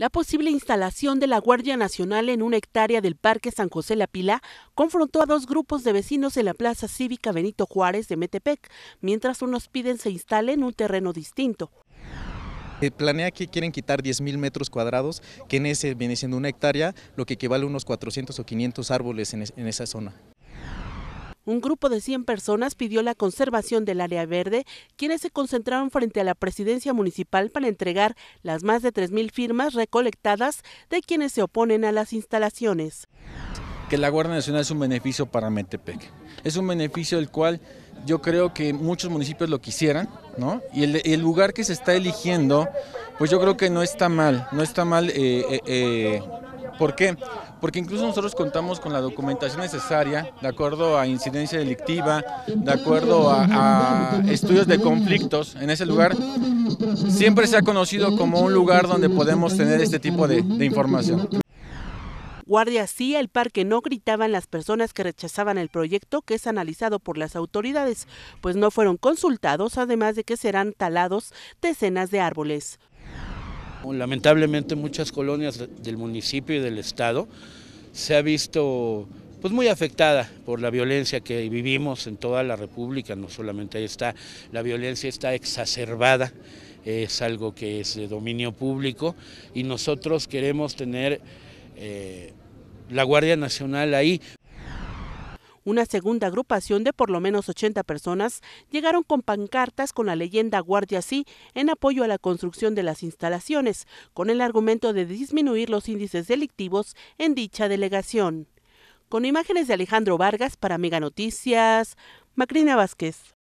La posible instalación de la Guardia Nacional en una hectárea del Parque San José La Pila confrontó a dos grupos de vecinos en la Plaza Cívica Benito Juárez de Metepec, mientras unos piden se instale en un terreno distinto. Eh, planea que quieren quitar 10.000 metros cuadrados, que en ese viene siendo una hectárea, lo que equivale a unos 400 o 500 árboles en esa zona un grupo de 100 personas pidió la conservación del área verde, quienes se concentraron frente a la presidencia municipal para entregar las más de 3.000 firmas recolectadas de quienes se oponen a las instalaciones. Que la Guardia Nacional es un beneficio para Metepec. Es un beneficio del cual yo creo que muchos municipios lo quisieran, ¿no? Y el, lugar que se está eligiendo, pues yo creo que no está mal, no está mal eh, eh, eh, ¿Por qué? Porque incluso nosotros contamos con la documentación necesaria, de acuerdo a incidencia delictiva, de acuerdo a, estudios de conflictos en ese lugar, siempre se ha conocido como un lugar donde podemos tener este tipo de, de información. Guardia sí, el parque no gritaban las personas que rechazaban el proyecto que es analizado por las autoridades, pues no fueron consultados, además de que serán talados decenas de árboles. Lamentablemente muchas colonias del municipio y del estado se ha visto pues muy afectada por la violencia que vivimos en toda la República, no solamente ahí está, la violencia está exacerbada, es algo que es de dominio público y nosotros queremos tener eh, la Guardia Nacional ahí. Una segunda agrupación de por lo menos 80 personas llegaron con pancartas con la leyenda Guardia Sí en apoyo a la construcción de las instalaciones, con el argumento de disminuir los índices delictivos en dicha delegación. Con imágenes de Alejandro Vargas para Mega Noticias, Macrina Vázquez.